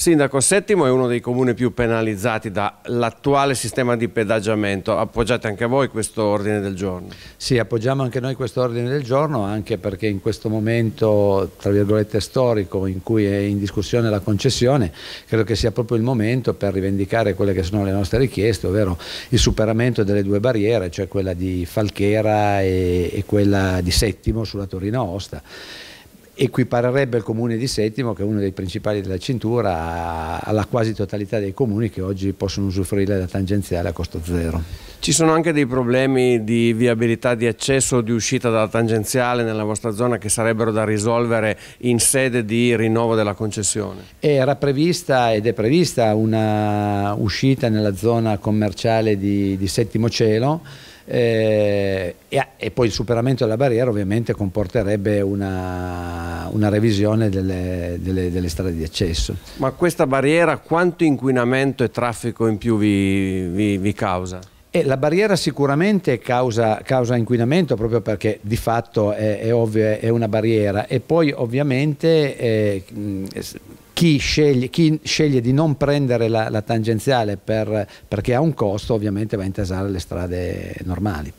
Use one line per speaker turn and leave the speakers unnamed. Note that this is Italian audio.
Sindaco, Settimo è uno dei comuni più penalizzati dall'attuale sistema di pedaggiamento. Appoggiate anche voi questo ordine del giorno?
Sì, appoggiamo anche noi questo ordine del giorno anche perché in questo momento, tra virgolette, storico in cui è in discussione la concessione, credo che sia proprio il momento per rivendicare quelle che sono le nostre richieste, ovvero il superamento delle due barriere, cioè quella di Falchera e, e quella di Settimo sulla Torino-Osta equiparerebbe il comune di Settimo, che è uno dei principali della cintura, alla quasi totalità dei comuni che oggi possono usufruire della tangenziale a costo zero.
Ci sono anche dei problemi di viabilità di accesso o di uscita dalla tangenziale nella vostra zona che sarebbero da risolvere in sede di rinnovo della concessione?
Era prevista ed è prevista una uscita nella zona commerciale di, di Settimo Cielo, eh, e, e, poi il superamento della barriera ovviamente comporterebbe una, una revisione delle, delle, delle, strade di accesso. Ma
questa barriera quanto inquinamento e traffico in più vi, vi, vi causa?
E la barriera sicuramente causa, causa, inquinamento proprio perché di fatto è, è, ovvio, è una barriera e poi ovviamente eh, chi sceglie, chi sceglie, di non prendere la, la tangenziale per, perché ha un costo ovviamente va a intasare le strade normali.